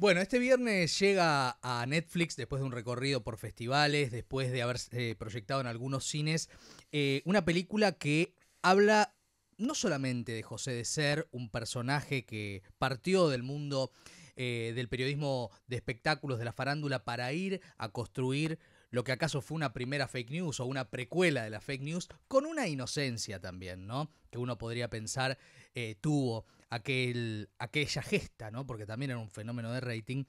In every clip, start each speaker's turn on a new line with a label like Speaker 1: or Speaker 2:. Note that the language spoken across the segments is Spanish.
Speaker 1: Bueno, este viernes llega a Netflix, después de un recorrido por festivales, después de haberse eh, proyectado en algunos cines, eh, una película que habla no solamente de José de Ser, un personaje que partió del mundo eh, del periodismo de espectáculos, de la farándula, para ir a construir lo que acaso fue una primera fake news o una precuela de la fake news, con una inocencia también, ¿no? Que uno podría pensar eh, tuvo aquel, aquella gesta, ¿no? Porque también era un fenómeno de rating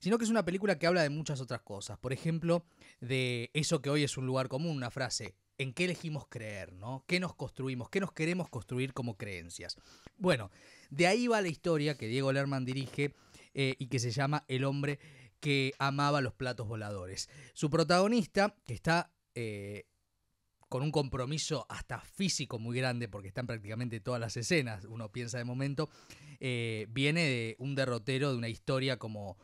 Speaker 1: sino que es una película que habla de muchas otras cosas. Por ejemplo, de eso que hoy es un lugar común, una frase, ¿en qué elegimos creer? ¿no? ¿Qué nos construimos? ¿Qué nos queremos construir como creencias? Bueno, de ahí va la historia que Diego Lerman dirige eh, y que se llama El hombre que amaba los platos voladores. Su protagonista, que está... Eh, con un compromiso hasta físico muy grande, porque están prácticamente todas las escenas, uno piensa de momento, eh, viene de un derrotero de una historia como,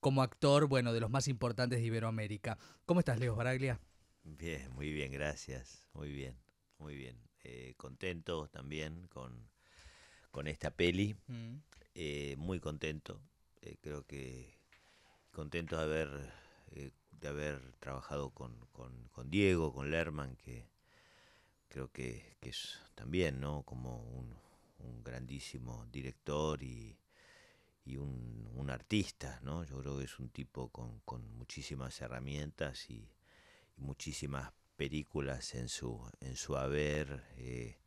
Speaker 1: como actor, bueno, de los más importantes de Iberoamérica. ¿Cómo estás, Leo Baraglia?
Speaker 2: Bien, muy bien, gracias. Muy bien, muy bien. Eh, contento también con, con esta peli. Mm. Eh, muy contento. creo que contento de haber eh, de haber trabajado con, con, Diego, con Lerman, que creo que, es también ¿no? como un, grandísimo director y, un, artista, ¿no? Yo creo que es un tipo con, muchísimas herramientas y, muchísimas películas en su, en su haber eh,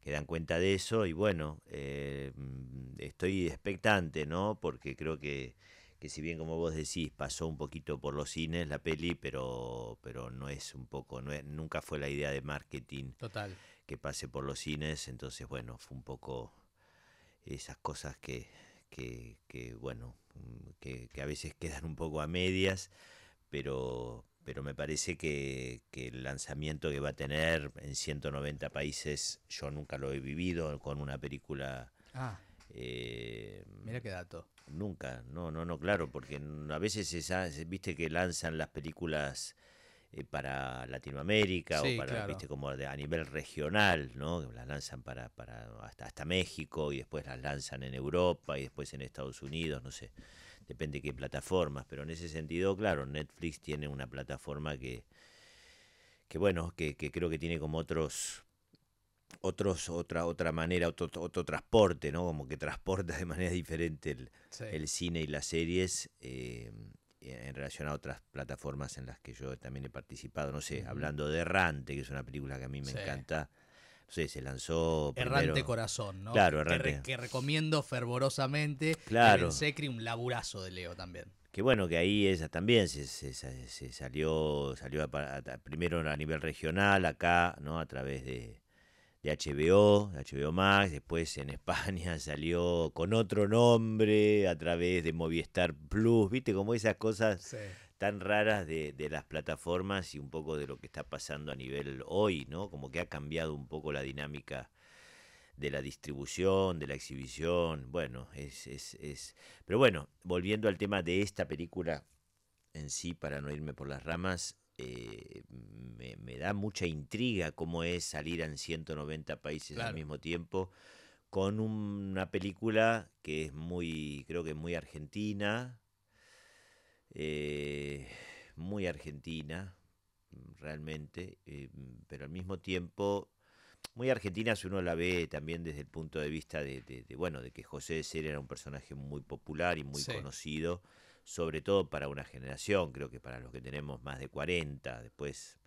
Speaker 2: que dan cuenta de eso y bueno, eh, mm, estoy expectante, ¿no? Porque creo que que si bien como vos decís pasó un poquito por los cines la peli, pero, pero no es un poco, no nunca fue la idea de marketing que pase por los cines, entonces bueno, fue un poco esas cosas que, que, que bueno, que, a veces quedan un poco a medias, pero, pero me parece que, el lanzamiento que va a tener en 190 países, yo nunca lo he vivido con una película...
Speaker 1: Ah. Eh, Mira qué dato.
Speaker 2: Nunca, no, no, no, claro, porque a veces ah, viste que lanzan las películas eh, para Latinoamérica o para, viste, como a nivel regional, ¿no? Las lanzan para, para hasta, hasta México y después las lanzan en Europa y después en Estados Unidos, no sé, depende qué plataformas, pero en ese sentido, claro, Netflix tiene una plataforma que, que bueno, que creo que tiene como otros otros, otra, otra manera, otro, transporte, ¿no? Como que transporta de manera diferente el, cine y las series eh, en relación a otras plataformas en las que yo también he participado. No sé, hablando de Errante, que es una película que a mí me encanta. No sé, se lanzó. Errante Corazón, ¿no? Claro, Que,
Speaker 1: que recomiendo fervorosamente. Claro. un laburazo de Leo también
Speaker 2: que bueno, que ahí esa también se, salió, salió primero a nivel regional, acá, ¿no? A través de, de HBO, HBO Max, después en España salió con otro nombre a través de Movistar Plus, viste como esas cosas tan raras de, de, las plataformas y un poco de lo que está pasando a nivel hoy, ¿no? Como que ha cambiado un poco la dinámica de la distribución, de la exhibición, bueno, es, es, es... Pero bueno, volviendo al tema de esta película en sí, para no irme por las ramas, eh, me, da mucha intriga cómo es salir en 190 países al mismo tiempo con una película que es muy, creo que muy argentina, eh, muy argentina realmente, eh, pero al mismo tiempo muy argentina si uno la ve también desde el punto de vista de, bueno de que José de Ser era un personaje muy popular y muy conocido sobre todo para una generación, creo que para los que tenemos más de 40, después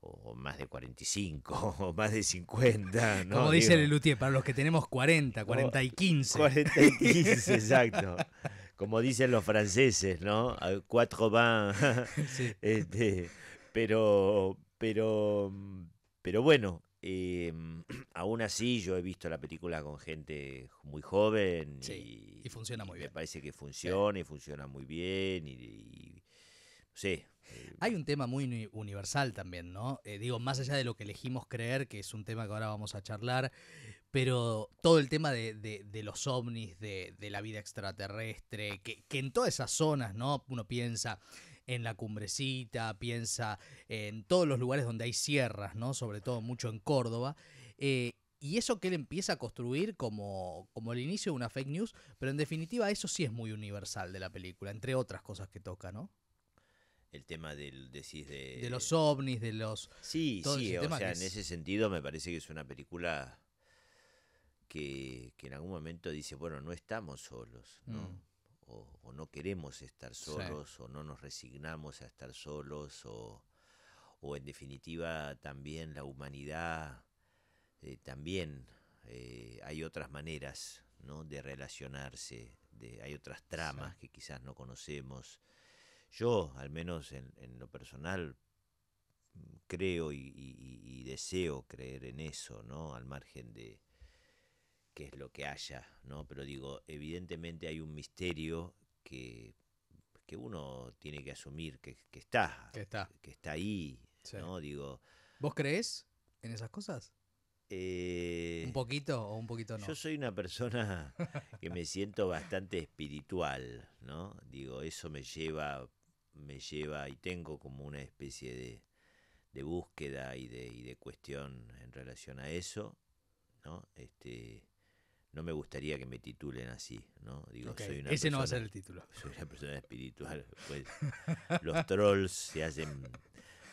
Speaker 2: o más de 45, o más de 50. ¿no? Como dice Digo,
Speaker 1: el para los que tenemos 40, 40 y 15. 40 y 15, exacto.
Speaker 2: Como dicen los franceses, ¿no? Cuatro van. Este, pero, pero, pero bueno, Em, aún así, yo he visto la película con gente muy joven. y, funciona muy bien. Me parece que funciona y funciona muy bien. Y, sí.
Speaker 1: Eh, Hay un tema muy universal también, ¿no? Eh, digo, más allá de lo que elegimos creer, que es un tema que ahora vamos a charlar, pero todo el tema de, los ovnis, de, la vida extraterrestre, que, que en todas esas zonas, ¿no? Uno piensa en la cumbrecita, piensa en todos los lugares donde hay sierras, ¿no? Sobre todo mucho en Córdoba. Eh, y eso que él empieza a construir como, como el inicio de una fake news, pero en definitiva eso sí es muy universal de la película, entre otras cosas que toca, ¿no?
Speaker 2: el tema del de, los
Speaker 1: ovnis de los sí sí o sea en ese
Speaker 2: sentido me parece que es una película que, en algún momento dice bueno no estamos solos no mm o, no queremos estar solos o no nos resignamos a estar solos o, en definitiva también la humanidad, eh, también eh, hay otras maneras ¿no? de relacionarse, hay otras tramas que quizás no conocemos. Yo, al menos en, lo personal, creo y, y, deseo creer en eso, ¿no? Al margen de, qué es lo que haya, ¿no? Pero digo, evidentemente hay un misterio que, uno tiene que asumir que, está, que está, ahí, ¿no? Digo. ¿Vos crees en esas cosas? Eh, ¿Un poquito o un poquito no? Yo soy una persona que me siento bastante espiritual, ¿no? Digo, eso me lleva, me lleva y tengo como una especie de, de búsqueda y de, y de cuestión en relación a eso, ¿no? Este, no me gustaría que me titulen así, ¿no? Digo, Ese no va a ser el título. Soy una persona espiritual. Pues, los trolls se hacen,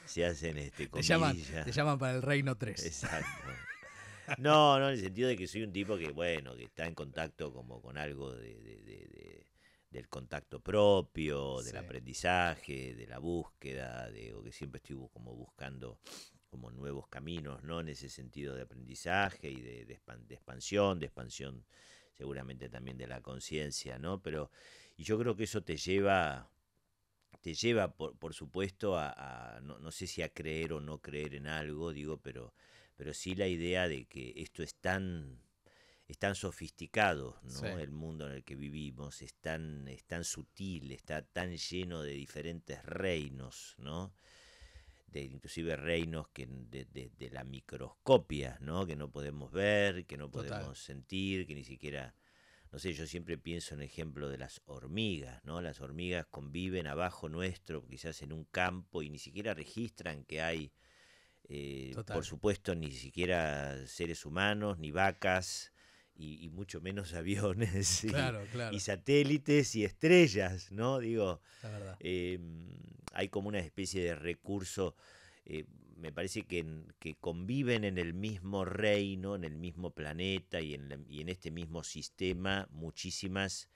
Speaker 2: se hacen este, Te llaman, para el reino 3. Exacto. No, no, en el sentido de que soy un tipo que, bueno, que está en contacto como con algo del contacto propio, del aprendizaje, de la búsqueda, de, que siempre estoy como buscando como nuevos caminos, ¿no? En ese sentido de aprendizaje y de, expansión, de expansión seguramente también de la conciencia, ¿no? Pero, y yo creo que eso te lleva, te lleva, por, por supuesto, a, no, sé si a creer o no creer en algo, digo, pero, pero sí la idea de que esto es tan, tan sofisticado, ¿no? El mundo en el que vivimos es tan, es tan sutil, está tan lleno de diferentes reinos, ¿no? de inclusive reinos que de, la microscopia, ¿no? Que no podemos ver, que no podemos sentir, que ni siquiera, no sé, yo siempre pienso en el ejemplo de las hormigas, ¿no? Las hormigas conviven abajo nuestro, quizás en un campo y ni siquiera registran que hay, eh, por supuesto, ni siquiera seres humanos, ni vacas, y, mucho menos aviones y, satélites y estrellas, ¿no? Digo, em, hay como una especie de recurso, eh, me parece que, que, conviven en el mismo reino, en el mismo planeta y en, y en este mismo sistema muchísimas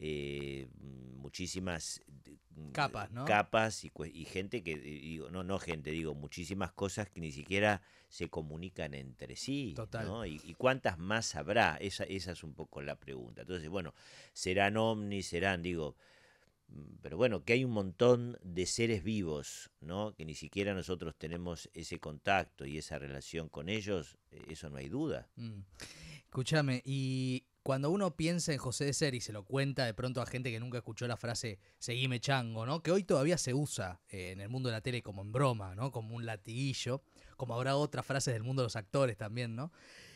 Speaker 2: eh, muchísimas mm, capas, capas y, gente que, digo, no, no gente, digo, muchísimas cosas que ni siquiera se comunican entre sí. Y, cuántas más habrá? Esa, esa es un poco la pregunta. Entonces, bueno, serán omnis serán, digo, mm, pero bueno, que hay un montón de seres vivos, ¿no? Que ni siquiera nosotros tenemos ese contacto y esa relación con ellos, eh, eso no hay duda.
Speaker 1: Mm. Escúchame, y cuando uno piensa en José de Ser y se lo cuenta de pronto a gente que nunca escuchó la frase seguime chango, ¿no? Que hoy todavía se usa eh, en el mundo de la tele como en broma, ¿no? Como un latiguillo, como habrá otras frases del mundo de los actores también, ¿no?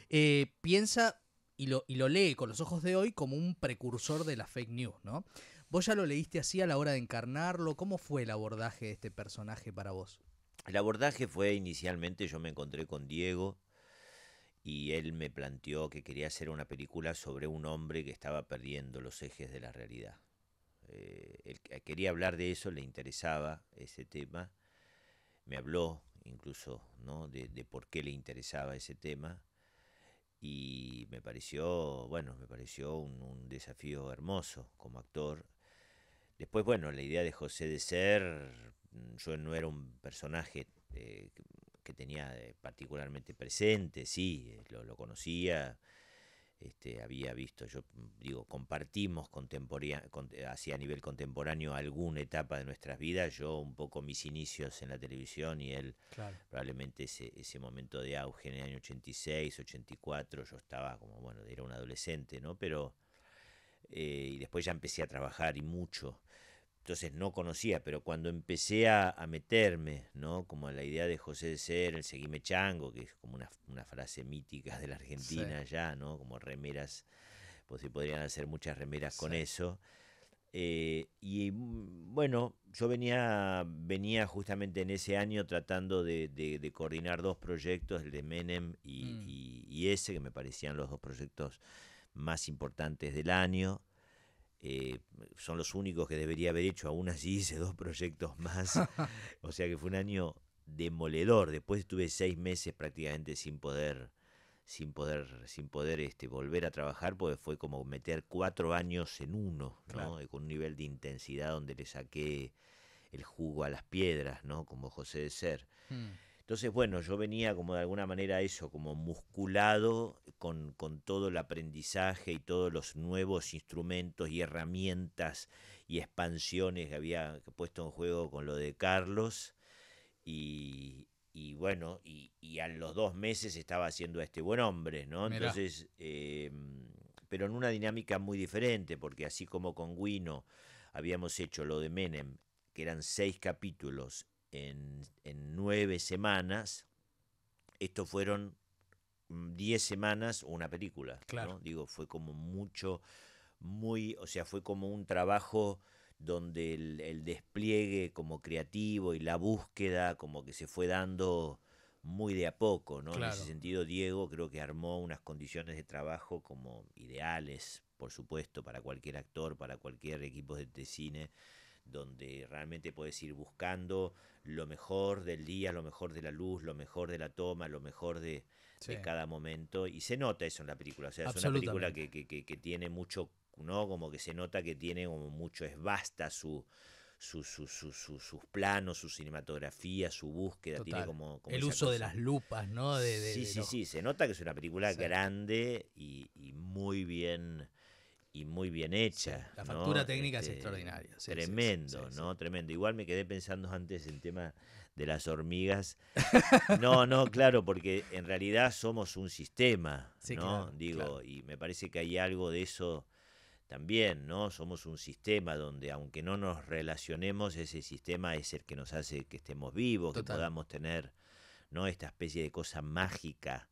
Speaker 1: Eh, piensa y lo, y lo lee con los ojos de hoy como un precursor de la fake news, ¿no? ¿Vos ya lo leíste así a la hora de encarnarlo? ¿Cómo fue el abordaje de este personaje para vos? El abordaje
Speaker 2: fue inicialmente, yo me encontré con Diego, y él me planteó que quería hacer una película sobre un hombre que estaba perdiendo los ejes de la realidad. Eh, quería hablar de eso, le interesaba ese tema, me habló incluso ¿no? de, por qué le interesaba ese tema y me pareció, bueno, me pareció un, desafío hermoso como actor. Después, bueno, la idea de José de ser, mm, yo no era un personaje eh, que tenía eh, particularmente presente, sí, eh, lo, conocía, este, había visto, yo mm, digo, compartimos hacía eh, a nivel contemporáneo alguna etapa de nuestras vidas, yo un poco mis inicios en la televisión y él probablemente ese, ese momento de auge en el año 86, 84, yo estaba como, bueno, era un adolescente, ¿no? Pero, y después ya empecé a trabajar y mucho entonces no conocía, pero cuando empecé a, meterme, ¿no? Como la idea de José de Ser, el seguime chango, que es como una, frase mítica de la Argentina ya, ¿no? Como remeras, pues se podrían hacer muchas remeras con eso. Eh, y mm, bueno, yo venía, venía justamente en ese año tratando de, coordinar dos proyectos, el de Menem mm. y ese, que me parecían los dos proyectos más importantes del año. Eh, son los únicos que debería haber hecho, aún así hice dos proyectos más, o sea que fue un año demoledor, después estuve seis meses prácticamente sin poder, sin poder, sin poder este, volver a trabajar, porque fue como meter cuatro años en uno, ¿no? con un nivel de intensidad donde le saqué el jugo a las piedras, ¿no? como José de Ser. Hmm. Entonces, bueno, yo venía como de alguna manera eso, como musculado con, todo el aprendizaje y todos los nuevos instrumentos y herramientas y expansiones que había puesto en juego con lo de Carlos. Y, bueno, y, a los dos meses estaba haciendo a este buen hombre, ¿no? Entonces, em, pero en una dinámica muy diferente, porque así como con Guino habíamos hecho lo de Menem, que eran seis capítulos en, nueve semanas, esto fueron mm, diez semanas una película. Digo, fue como mucho, muy, o sea, fue como un trabajo donde el, despliegue como creativo y la búsqueda como que se fue dando muy de a poco, ¿no? En ese sentido, Diego creo que armó unas condiciones de trabajo como ideales, por supuesto, para cualquier actor, para cualquier equipo de cine donde realmente puedes ir buscando lo mejor del día, lo mejor de la luz, lo mejor de la toma, lo mejor de, cada momento. Y se nota eso en la película. O sea, es una película que, que, tiene mucho, ¿no? Como que se nota que tiene como mucho, es basta su. Su, sus planos, su cinematografía, su búsqueda, como, el uso de las lupas, ¿no? sí, sí, sí, se nota que es una película grande y, muy bien y muy bien hecha. la factura técnica es este, extraordinaria. tremendo, ¿no? Tremendo. Igual me quedé pensando antes en tema de las hormigas. no, no, claro, porque en realidad somos un sistema, ¿no? Digo, y me parece que hay algo de eso también, ¿no? Somos un sistema donde aunque no nos relacionemos, ese sistema es el que nos hace que estemos vivos, que podamos tener, ¿no? Esta especie de cosa mágica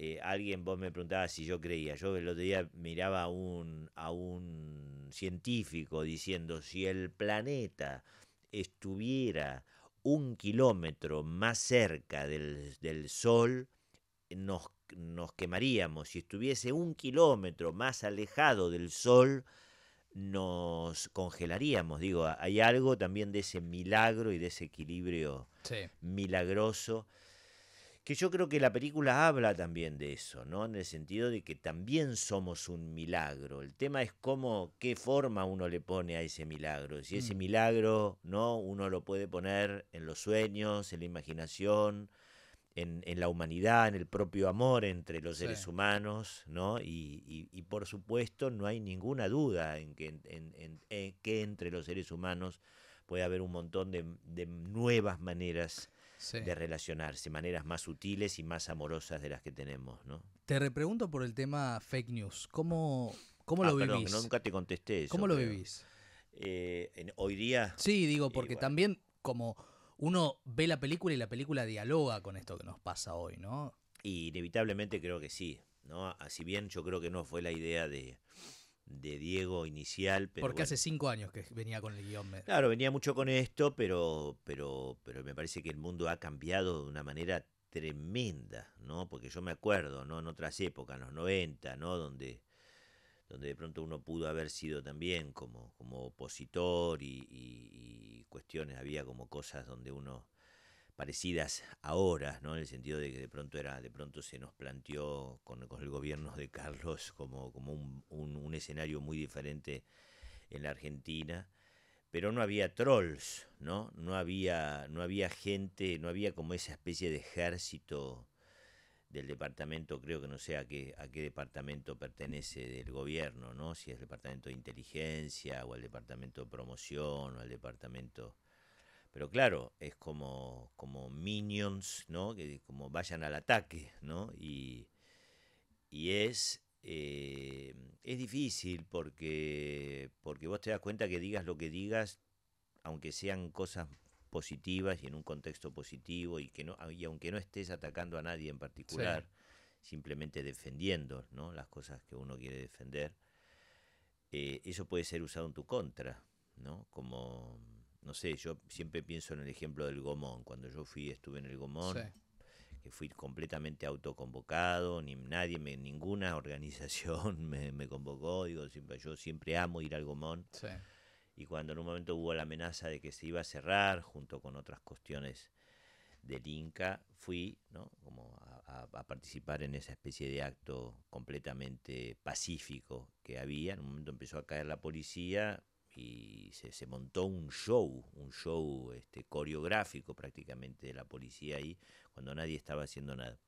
Speaker 2: eh, alguien, vos me preguntaba si yo creía. Yo el otro día miraba a un, a un científico diciendo, si el planeta estuviera un kilómetro más cerca del, Sol, nos, nos quemaríamos. Si estuviese un kilómetro más alejado del Sol, nos congelaríamos. Digo, hay algo también de ese milagro y de ese equilibrio milagroso que yo creo que la película habla también de eso, ¿no? En el sentido de que también somos un milagro. El tema es cómo, qué forma uno le pone a ese milagro. Si ese mm. milagro, ¿no? Uno lo puede poner en los sueños, en la imaginación, en, la humanidad, en el propio amor entre los seres humanos, ¿no? Y, por supuesto no hay ninguna duda en que, eh, que entre los seres humanos puede haber un montón de, de nuevas maneras de relacionarse, maneras más sutiles y más amorosas de las que tenemos. ¿no?
Speaker 1: Te repregunto por el tema fake news. ¿Cómo, cómo ah, lo vivís? Perdón, no, nunca
Speaker 2: te contesté eso. ¿Cómo lo vivís? Eh, hoy día. Sí,
Speaker 1: digo, porque también como uno ve la película y la película dialoga con esto que nos pasa hoy, ¿no?
Speaker 2: Y inevitablemente creo que sí, ¿no? Así ah, bien yo creo que no fue la idea de, de Diego inicial. Pero Porque hace cinco
Speaker 1: años que venía con el guión. Claro,
Speaker 2: venía mucho con esto, pero, pero, pero me parece que el mundo ha cambiado de una manera tremenda, ¿no? Porque yo me acuerdo, ¿no? En otras épocas, en los 90, ¿no? Donde, donde de pronto uno pudo haber sido también como, como opositor y cuestiones, había como cosas donde uno parecidas ahora, ¿no? En el sentido de que de pronto era, de pronto se nos planteó con, el gobierno de Carlos como, como un, escenario muy diferente en la Argentina. Pero no había trolls, ¿no? No había, no había gente, no había como esa especie de ejército del departamento, creo que no sé a qué, a qué departamento pertenece del gobierno, ¿no? Si es el departamento de inteligencia, o el departamento de promoción, o el departamento pero claro, es como, como minions, ¿no? Que como vayan al ataque, ¿no? Y, es, eh, es difícil porque, porque vos te das cuenta que digas lo que digas, aunque sean cosas positivas y en un contexto positivo y que no ah, y aunque no estés atacando a nadie en particular simplemente defendiendo ¿no? las cosas que uno quiere defender eh, eso puede ser usado en tu contra no como no sé, yo siempre pienso en el ejemplo del Gomón. Cuando yo fui, estuve en el Gomón, que fui completamente autoconvocado, ni nadie, me, ninguna organización me, convocó. Digo, siempre, yo siempre amo ir al Gomón. Y cuando en un momento hubo la amenaza de que se iba a cerrar, junto con otras cuestiones del Inca, fui ¿no? como a, participar en esa especie de acto completamente pacífico que había. En un momento empezó a caer la policía, y se, montó un show, un show este, coreográfico prácticamente de la policía ahí, cuando nadie estaba haciendo nada.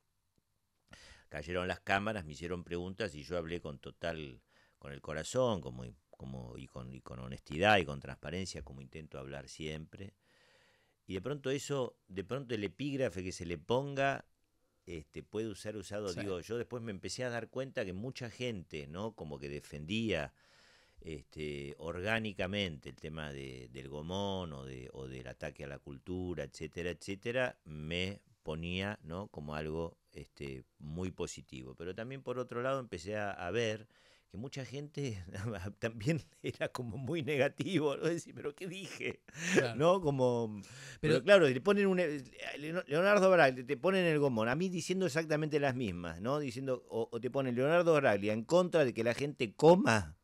Speaker 2: Cayeron las cámaras, me hicieron preguntas y yo hablé con total, con el corazón, como, como, y, con, honestidad y con transparencia, como intento hablar siempre. Y de pronto eso, de pronto el epígrafe que se le ponga este, puede ser usado, digo, yo después me empecé a dar cuenta que mucha gente, ¿no? Como que defendía este, orgánicamente el tema del gomón o, o del ataque a la cultura, etcétera, etcétera, me ponía ¿no? como algo este, muy positivo. Pero también por otro lado empecé a, ver que mucha gente también era como muy negativo, Decir, pero ¿qué dije? ¿No? Como. Pero, claro, le ponen un. Eh, Leonardo Braglia, te ponen el gomón, a mí diciendo exactamente las mismas, ¿no? Diciendo, o, te ponen Leonardo Braglia en contra de que la gente coma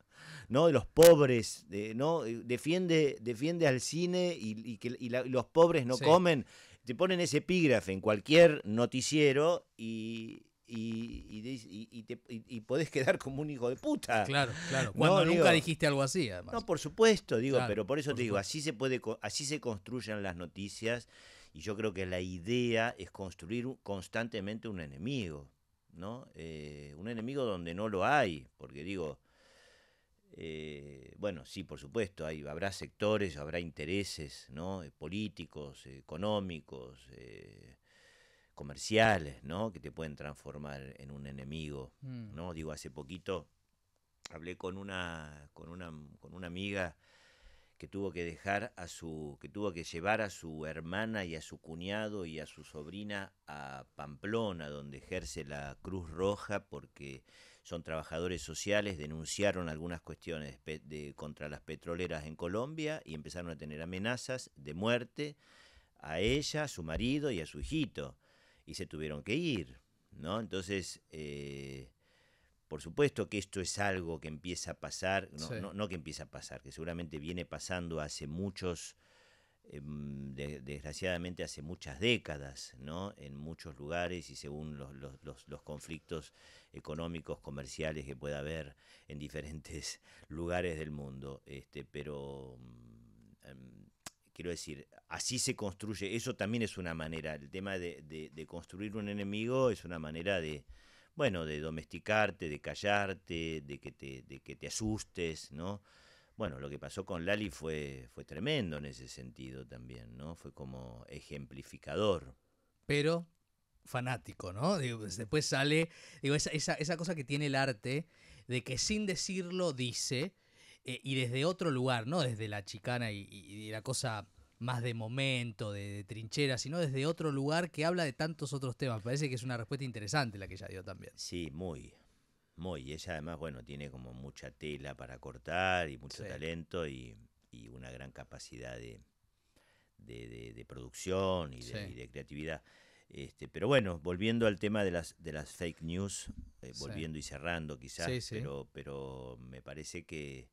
Speaker 2: ¿no? de los pobres, de, ¿no? Defiende, defiende al cine y, que los pobres no comen. Te ponen ese epígrafe en cualquier noticiero y, y, y, podés quedar como un hijo de puta. Claro, claro. Cuando nunca dijiste algo así, No, por supuesto, digo, pero por eso te digo, así se puede, así se construyen las noticias, y yo creo que la idea es construir constantemente un enemigo, ¿no? Eh, un enemigo donde no lo hay, porque digo, eh, bueno, sí, por supuesto, habrá sectores, habrá intereses ¿no? Eh, políticos, eh, económicos, eh, comerciales, ¿no? que te pueden transformar en un enemigo. Mm. ¿no? Digo, hace poquito hablé con una, con una, con una amiga que tuvo que dejar a su, que tuvo que llevar a su hermana y a su cuñado y a su sobrina a Pamplona, donde ejerce la Cruz Roja, porque son trabajadores sociales, denunciaron algunas cuestiones de, contra las petroleras en Colombia y empezaron a tener amenazas de muerte a ella, a su marido y a su hijito. Y se tuvieron que ir, ¿no? Entonces, eh, por supuesto que esto es algo que empieza a pasar, no, no, no que empieza a pasar, que seguramente viene pasando hace muchos Em, desgraciadamente hace muchas décadas, ¿no? En muchos lugares y según los, conflictos económicos, comerciales que pueda haber en diferentes lugares del mundo. Este, pero mm, em, quiero decir, así se construye, eso también es una manera, el tema de, construir un enemigo es una manera de, bueno, de domesticarte, de callarte, de que te, de que te asustes, ¿no? Bueno, lo que pasó con Lali fue, fue tremendo en ese sentido también, ¿no? Fue como ejemplificador.
Speaker 1: Pero fanático, ¿no? Pues, después sale, digo, esa, esa, esa cosa que tiene el arte de que sin decirlo dice eh, y desde otro lugar, ¿no? Desde la chicana y, la cosa más de momento, de, de, trinchera, sino desde otro lugar que habla de tantos otros temas. Parece que es una respuesta interesante la que ella dio también.
Speaker 2: Sí, muy, y Ella además, bueno, tiene como mucha tela para cortar y mucho talento y, una gran capacidad de, producción y, de, creatividad. Este, pero bueno, volviendo al tema de las, de las fake news, eh, volviendo y cerrando quizás, Pero, pero me parece que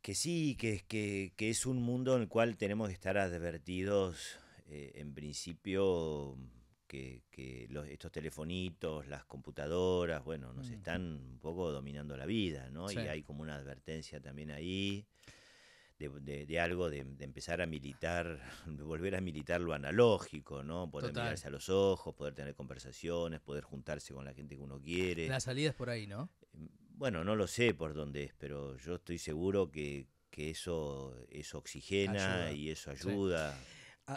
Speaker 2: que sí, que, que, que, es un mundo en el cual tenemos que estar advertidos eh, en principio que, estos telefonitos, las computadoras, bueno, nos mm. están un poco dominando la vida, ¿no? Y hay como una advertencia también ahí. De, algo de, empezar a militar, de volver a militar lo analógico, ¿no? Poder mirarse a los ojos, poder tener conversaciones, poder juntarse con la gente que uno quiere. La
Speaker 1: salida es por ahí, ¿no? Mm,
Speaker 2: bueno, no lo sé por dónde es, pero yo estoy seguro que, eso, eso oxigena y eso ayuda.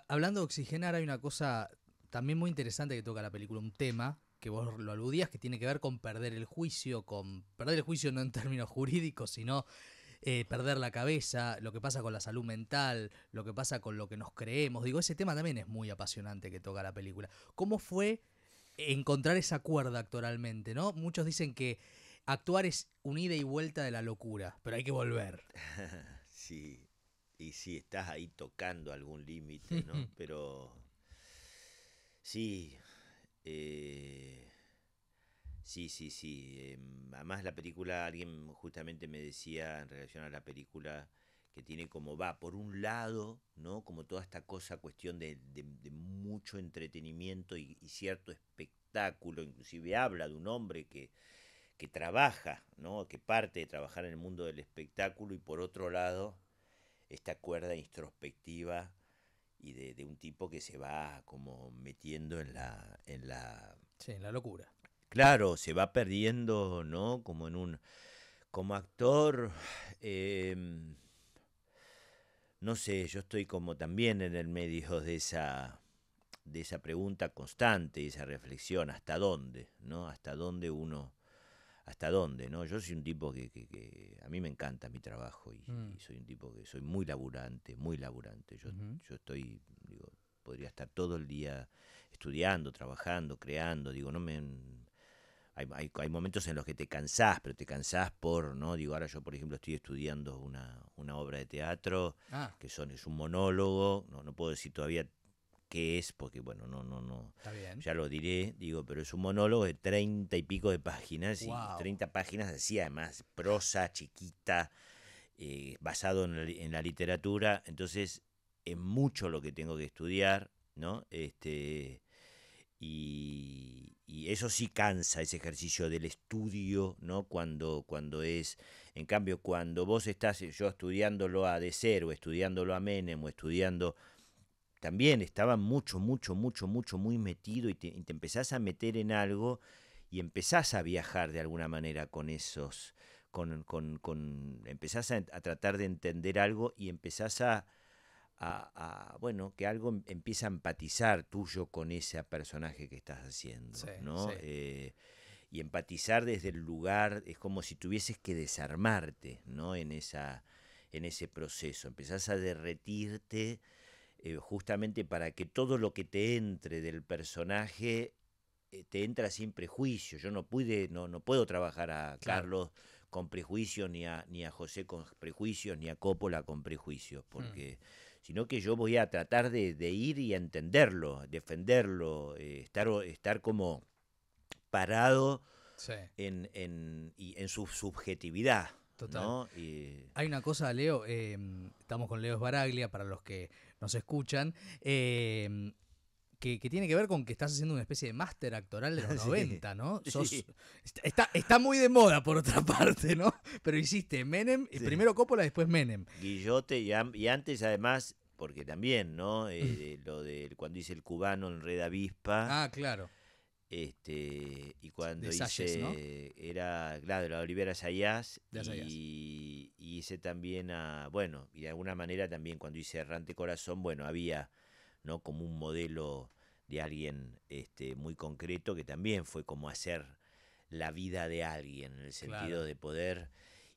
Speaker 1: Hablando de oxigenar, hay una cosa también muy interesante que toca la película un tema que vos lo aludías, que tiene que ver con perder el juicio, con perder el juicio no en términos jurídicos, sino eh, perder la cabeza, lo que pasa con la salud mental, lo que pasa con lo que nos creemos. Digo, ese tema también es muy apasionante que toca la película. ¿Cómo fue encontrar esa cuerda actualmente, no? Muchos dicen que actuar es un ida y vuelta de la locura, pero hay que volver.
Speaker 2: sí, y sí, estás ahí tocando algún límite, ¿no? pero eh, sí, sí, sí, sí. Em, además la película, alguien justamente me decía en relación a la película que tiene como va, por un lado, ¿no? Como toda esta cosa, cuestión de, mucho entretenimiento y, y, cierto espectáculo, inclusive habla de un hombre que, que trabaja, ¿no? Que parte de trabajar en el mundo del espectáculo y por otro lado, esta cuerda introspectiva y de, un tipo que se va como metiendo en la,
Speaker 1: en la... en la locura.
Speaker 2: Claro, se va perdiendo, ¿no? Como en un... Como actor... Em, no sé, yo estoy como también en el medio de esa de esa pregunta constante esa reflexión, hasta dónde, ¿no? Hasta dónde uno hasta dónde, ¿no? Yo soy un tipo que, a mí me encanta mi trabajo mm. y, soy un tipo que soy muy laburante, muy laburante. Yo, yo estoy, podría estar todo el día estudiando, trabajando, creando, digo, no me... Hay, hay, momentos en los que te cansás, pero te cansás por, ¿no? Digo, ahora yo, por ejemplo, estoy estudiando una, obra de teatro, ah. que son, es un monólogo, no, no puedo decir todavía qué es, porque bueno, no, no, no. Ya lo diré, digo, pero es un monólogo de treinta y pico de páginas, y 30 páginas así, además, prosa, chiquita, eh, basado en la, literatura. Entonces, es mucho lo que tengo que estudiar, ¿no? Este. Y, eso sí cansa ese ejercicio del estudio, ¿no? Cuando, cuando es, en cambio, cuando vos estás yo estudiándolo a De Cero, estudiándolo a Menem o estudiando también estaba mucho, mucho, mucho, mucho, muy metido y te, empezás a meter en algo y empezás a viajar de alguna manera con esos, con, empezás a, tratar de entender algo y empezás a, bueno, que algo em, empieza a empatizar tuyo con ese personaje que estás haciendo, ¿no? Eh, y empatizar desde el lugar es como si tuvieses que desarmarte, ¿no? En esa en ese proceso, empezás a derretirte eh, justamente para que todo lo que te entre del personaje eh, te entra sin prejuicio. Yo no pude, no, no puedo trabajar a Carlos con prejuicios, ni a, ni a José con prejuicios, ni a Coppola con prejuicios, porque mm. sino que yo voy a tratar de, ir y entenderlo, defenderlo, eh, estar, estar como parado en, en, en su subjetividad.
Speaker 1: Hay una cosa, Leo, em, estamos con Leo Esbaraglia, para los que nos escuchan, em, que, tiene que ver con que estás haciendo una especie de máster actoral de los 90, ¿no? está, está muy de moda, por otra parte, ¿no? Pero hiciste Menem, primero Coppola, después Menem.
Speaker 2: Guillote, y, antes además porque también, ¿no? Eh, lo de cuando dice el cubano en Red Avispa. Ah, claro. Este, y cuando hice, era, claro, la Olivera Sayas, y, hice también a, bueno, y de alguna manera también cuando hice Errante Corazón, bueno, había, ¿no? Como un modelo de alguien este, muy concreto que también fue como hacer la vida de alguien, en el sentido de poder,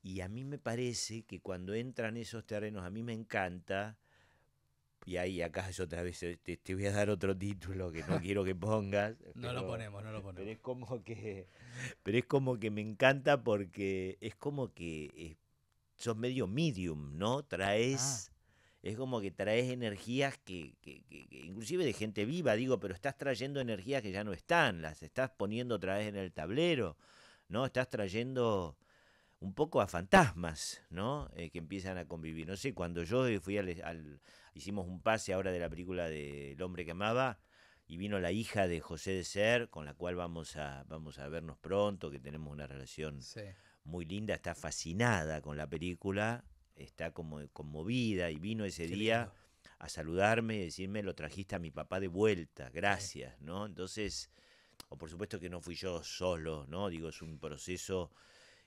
Speaker 2: y a mí me parece que cuando entran esos terrenos, a mí me encanta y ahí acá yo otra vez te, voy a dar otro título que no quiero que pongas. no lo
Speaker 1: ponemos, no lo ponemos. Pero es como que,
Speaker 2: pero es como que me encanta porque es como que eh, sos medio medium, ¿no? Traes, ah. es como que traes energías que, inclusive de gente viva, digo, pero estás trayendo energías que ya no están, las estás poniendo otra vez en el tablero, ¿no? Estás trayendo un poco a fantasmas, ¿no? Eh, que empiezan a convivir. No sé, cuando yo fui al, Hicimos un pase ahora de la película de El hombre que amaba y vino la hija de José de Ser, con la cual vamos a, vamos a vernos pronto, que tenemos una relación muy linda, está fascinada con la película, está como conmovida y vino ese día a saludarme y decirme, lo trajiste a mi papá de vuelta, gracias, ¿no? Entonces, o por supuesto que no fui yo solo, ¿no? Digo, es un proceso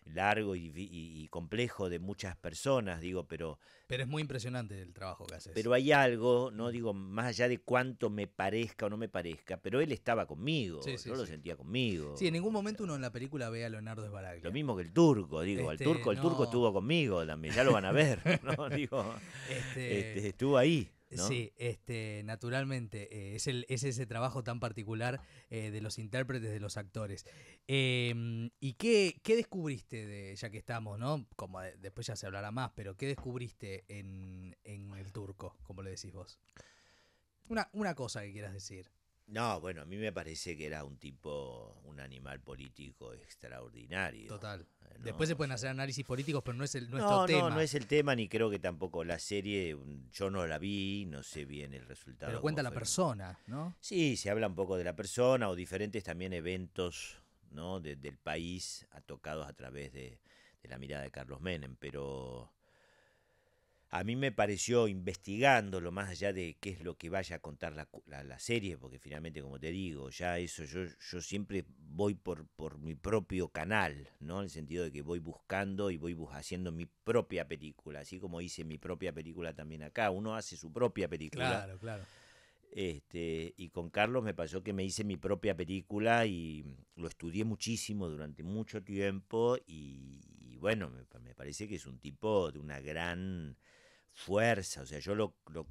Speaker 2: largo y, complejo de muchas personas, digo, pero...
Speaker 1: Pero es muy impresionante el trabajo que haces. Pero
Speaker 2: hay algo, no digo, más allá de cuánto me parezca o no me parezca, pero él estaba conmigo, yo lo sentía conmigo. Sí, en
Speaker 1: ningún momento uno en la película ve a Leonardo Esbaraglia.
Speaker 2: Lo mismo que el turco, digo, el este, turco, el turco estuvo conmigo también, ya lo van a ver, ¿no? Digo, este este, estuvo ahí. Sí,
Speaker 1: este, naturalmente. Eh, es, ese trabajo tan particular eh, de los intérpretes, de los actores. Em, ¿Y qué, qué, descubriste, de, ya que estamos, ¿no? Como después ya se hablará más, pero ¿qué descubriste en, el turco, como le decís vos? Una, una cosa que quieras decir.
Speaker 2: No, bueno, a mí me parece que era un tipo, un animal político extraordinario.
Speaker 1: Total. Después se pueden hacer análisis políticos, pero no es el nuestro tema. No, no
Speaker 2: es el tema, ni creo que tampoco la serie, mm, yo no la vi, no sé bien el resultado. Pero cuenta la persona, ¿no? Sí, se habla un poco de la persona o diferentes también eventos ¿no? del país tocados a través de, la mirada de Carlos Menem, pero a mí me pareció investigando lo más allá de qué es lo que vaya a contar la, la, serie, porque finalmente, como te digo, ya eso yo, yo siempre voy por, por, mi propio canal, ¿no? En el sentido de que voy buscando y voy haciendo mi propia película, así como hice mi propia película también acá. Uno hace su propia película. Claro, claro. Este, y con Carlos me pasó que me hice mi propia película y lo estudié muchísimo durante mucho tiempo y, bueno, me, me, parece que es un tipo de una gran fuerza, o sea, yo lo, lo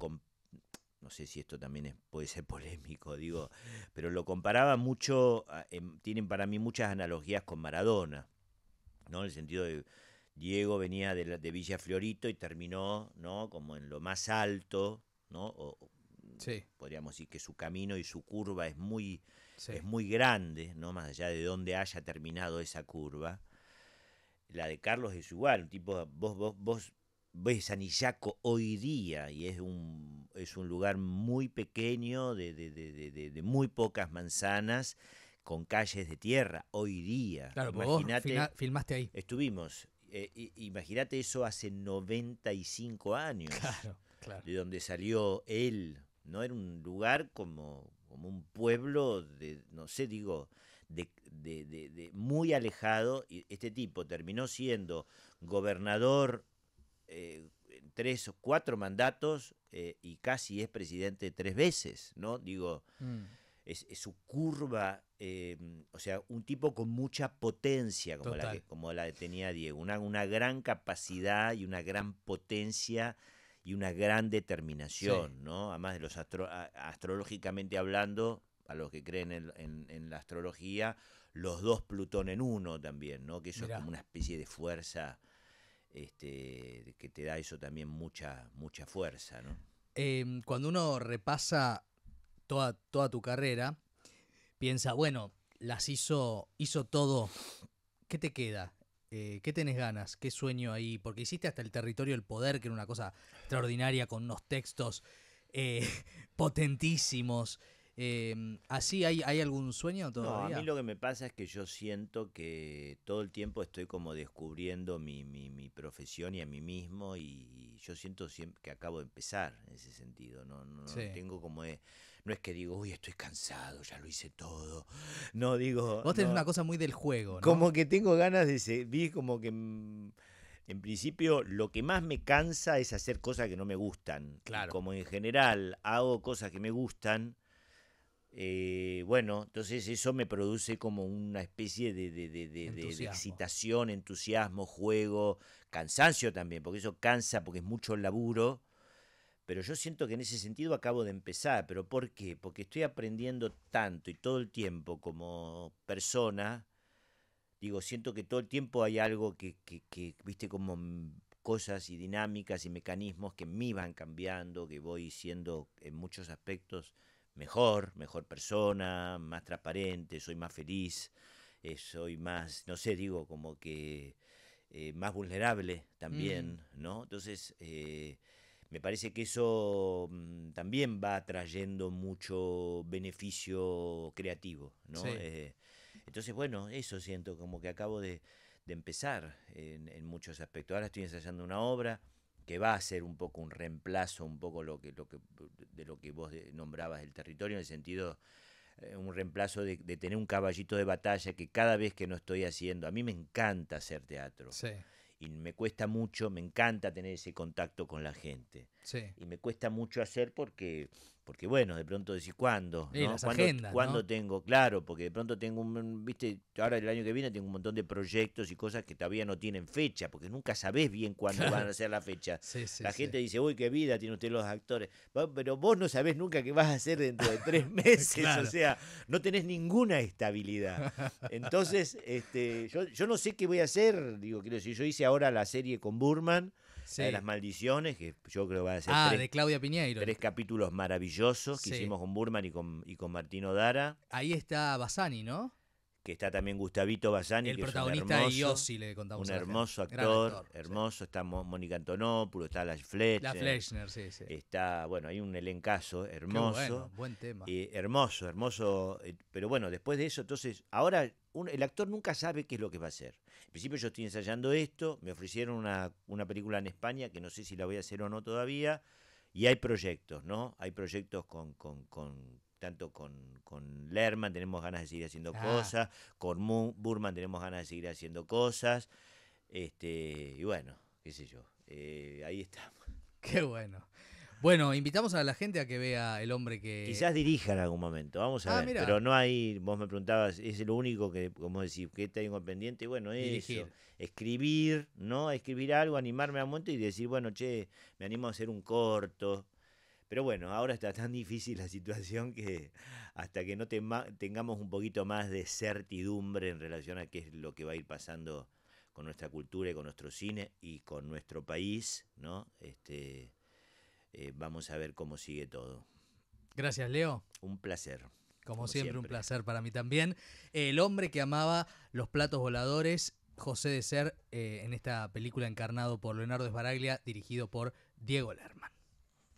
Speaker 2: no sé si esto también puede ser polémico, digo, pero lo comparaba mucho, ah, em, tienen para mí muchas analogías con Maradona, ¿no? En el sentido de Diego venía de, de Villa Florito y terminó, ¿no? Como en lo más alto, ¿no? sí. Podríamos decir que su camino y su curva es muy, es muy grande, ¿no? Más allá de donde haya terminado esa curva. La de Carlos es igual, un tipo, vos, vos, vos ves hoy día y es un, es un lugar muy pequeño, de, de, muy pocas manzanas, con calles de tierra hoy día. Claro, pues Imaginate, filmaste ahí. Estuvimos. Eh, imagínate eso hace 95 años. Claro, claro. De donde salió él. No era un lugar como, como un pueblo de, no sé, digo, de, de, de, muy alejado. y Este tipo terminó siendo gobernador eh, tres o cuatro mandatos eh, y casi es presidente tres veces, ¿no? Digo, mm. es, su curva, em, o sea, un tipo con mucha potencia, como, la que, como la tenía Diego, una, una gran capacidad y una gran potencia y una gran determinación, ¿no? Además de los astrológicamente hablando, a los que creen en, la astrología, los dos Plutón en uno también, ¿no? Que eso es como una especie de fuerza este, que te da eso también mucha, mucha fuerza.
Speaker 1: Em, cuando uno repasa toda, toda tu carrera, piensa, bueno, las hizo, hizo todo, ¿qué te queda? Eh, ¿Qué tenés ganas? ¿Qué sueño ahí? Porque hiciste hasta el territorio del poder, que era una cosa extraordinaria, con unos textos eh, potentísimos. Em, ¿Así hay, hay algún sueño todavía? No, a mí
Speaker 2: lo que me pasa es que yo siento que todo el tiempo estoy como descubriendo mi, profesión y a mí mismo y yo siento siempre que acabo de empezar en ese sentido. No, no, tengo como... E, no es que digo, uy, estoy cansado, ya lo hice todo. No, digo... Vos tenés una cosa muy del juego, Como que tengo ganas de... vi como que... Mm, en principio, lo que más me cansa es hacer cosas que no me gustan. Como en general hago cosas que me gustan, eh, bueno, entonces eso me produce como una especie de, excitación, entusiasmo, juego, cansancio también, porque eso cansa, porque es mucho laburo. Pero yo siento que en ese sentido acabo de empezar. ¿Pero por qué? Porque estoy aprendiendo tanto y todo el tiempo como persona. Digo, siento que todo el tiempo hay algo que, que viste, como cosas y dinámicas y mecanismos que me van cambiando, que voy siendo en muchos aspectos mejor, mejor persona, más transparente, soy más feliz, eh, soy más, no sé, digo, como que eh, más vulnerable también, ¿no? Entonces, eh, me parece que eso mm, también va trayendo mucho beneficio creativo, ¿no? entonces, bueno, eso siento, como que acabo de, empezar en, en muchos aspectos. Ahora estoy ensayando una obra que va a ser un poco un reemplazo, un poco lo que, lo que, de lo que vos nombrabas el territorio, en el sentido, eh, un reemplazo de, tener un caballito de batalla que cada vez que no estoy haciendo, a mí me encanta hacer teatro. Y me cuesta mucho, me encanta tener ese contacto con la gente. Y me cuesta mucho hacer porque, porque bueno, de pronto decís cuándo. ¿no? ¿Cuándo, tengo? Claro, porque de pronto tengo un, viste, ahora el año que viene tengo un montón de proyectos y cosas que todavía no tienen fecha, porque nunca sabés bien cuándo van a ser la fecha. la gente dice, uy, qué vida tiene usted los actores. Pero vos no sabés nunca qué vas a hacer dentro de tres meses, o sea, no tenés ninguna estabilidad. Entonces, este, yo, yo no sé qué voy a hacer, digo, quiero decir, yo hice ahora la serie con Burman de las maldiciones, que yo creo va a ser. Ah, tres, de Claudia Piñeiro. Tres capítulos maravillosos que hicimos con Burman y con, y con Martino Dara.
Speaker 1: Ahí está Basani, ¿no?
Speaker 2: que está también Gustavito Bazani, el protagonista es un hermoso, le contamos un hermoso actor, hermoso, está Mónica Antonopoulos, está la Fletcher, la sí, sí. está, bueno, hay un elencazo hermoso, buen tema, eh, hermoso, hermoso, eh, pero bueno, después de eso, entonces, ahora el actor nunca sabe qué es lo que va a hacer. En principio yo estoy ensayando esto, me ofrecieron una, una película en España que no sé si la voy a hacer o no todavía, y hay proyectos, ¿no? Hay proyectos con, con, tanto con, con, Lerman tenemos ganas de seguir haciendo ah. cosas, con Burman tenemos ganas de seguir haciendo cosas, este, y bueno, qué sé yo, eh, ahí estamos.
Speaker 1: Qué bueno. Bueno, invitamos a la gente a que vea el hombre que. Quizás
Speaker 2: dirija en algún momento, vamos a ah, ver. Pero no hay, vos me preguntabas, es lo único que, como decir, que tengo pendiente, bueno, es eso. Escribir, ¿no? Escribir algo, animarme a un momento y decir, bueno, che, me animo a hacer un corto. Pero bueno, ahora está tan difícil la situación que hasta que no tengamos un poquito más de certidumbre en relación a qué es lo que va a ir pasando con nuestra cultura y con nuestro cine y con nuestro país, ¿no? Este eh, vamos a ver cómo sigue todo.
Speaker 1: Gracias, Leo.
Speaker 2: Un placer.
Speaker 1: Como, siempre, un placer para mí también. El hombre que amaba los platos voladores, José de Ser, eh, en esta película encarnado por Leonardo Esbaraglia, dirigido por Diego Lerman.